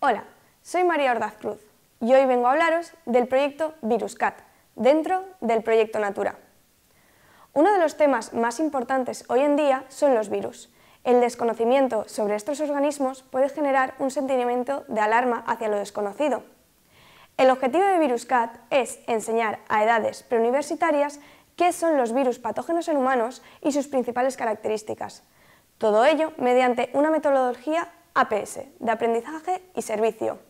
Hola, soy María Ordaz Cruz y hoy vengo a hablaros del proyecto VirusCat dentro del proyecto Natura. Uno de los temas más importantes hoy en día son los virus. El desconocimiento sobre estos organismos puede generar un sentimiento de alarma hacia lo desconocido. El objetivo de VirusCat es enseñar a edades preuniversitarias qué son los virus patógenos en humanos y sus principales características. Todo ello mediante una metodología APS, de aprendizaje y servicio.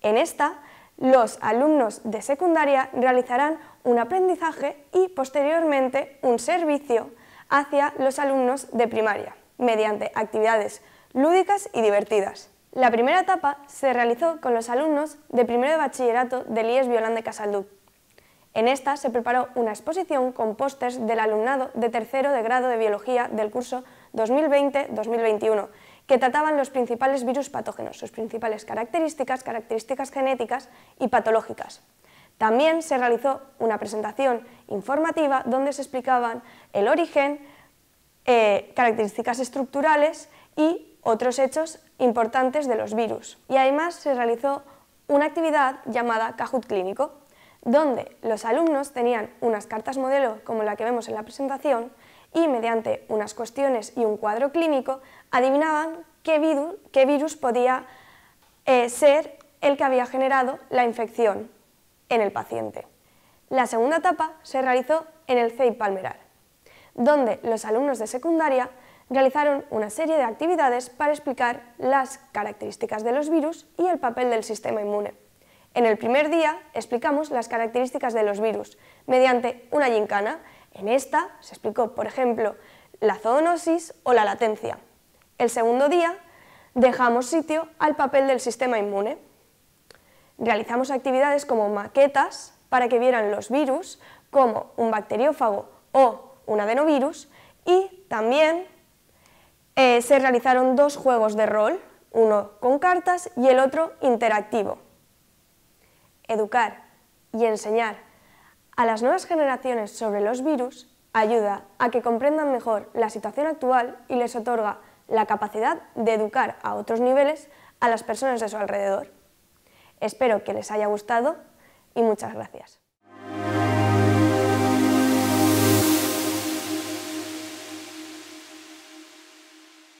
En esta, los alumnos de secundaria realizarán un aprendizaje y posteriormente un servicio hacia los alumnos de primaria, mediante actividades lúdicas y divertidas. La primera etapa se realizó con los alumnos de primero de bachillerato del IES Violán de Casalduc. En esta se preparó una exposición con pósters del alumnado de tercero de grado de biología del curso 2020-2021 que trataban los principales virus patógenos, sus principales características, características genéticas y patológicas. También se realizó una presentación informativa donde se explicaban el origen, eh, características estructurales y otros hechos importantes de los virus. Y además se realizó una actividad llamada Cajut Clínico, donde los alumnos tenían unas cartas modelo como la que vemos en la presentación y mediante unas cuestiones y un cuadro clínico adivinaban qué virus, podía eh, ser el que había generado la infección en el paciente. La segunda etapa se realizó en el CEI Palmeral, donde los alumnos de secundaria realizaron una serie de actividades para explicar las características de los virus y el papel del sistema inmune. En el primer día explicamos las características de los virus mediante una gincana en esta se explicó, por ejemplo, la zoonosis o la latencia. El segundo día dejamos sitio al papel del sistema inmune. Realizamos actividades como maquetas para que vieran los virus como un bacteriófago o un adenovirus y también eh, se realizaron dos juegos de rol, uno con cartas y el otro interactivo. Educar y enseñar a las nuevas generaciones sobre los virus, ayuda a que comprendan mejor la situación actual y les otorga la capacidad de educar a otros niveles a las personas de su alrededor. Espero que les haya gustado y muchas gracias.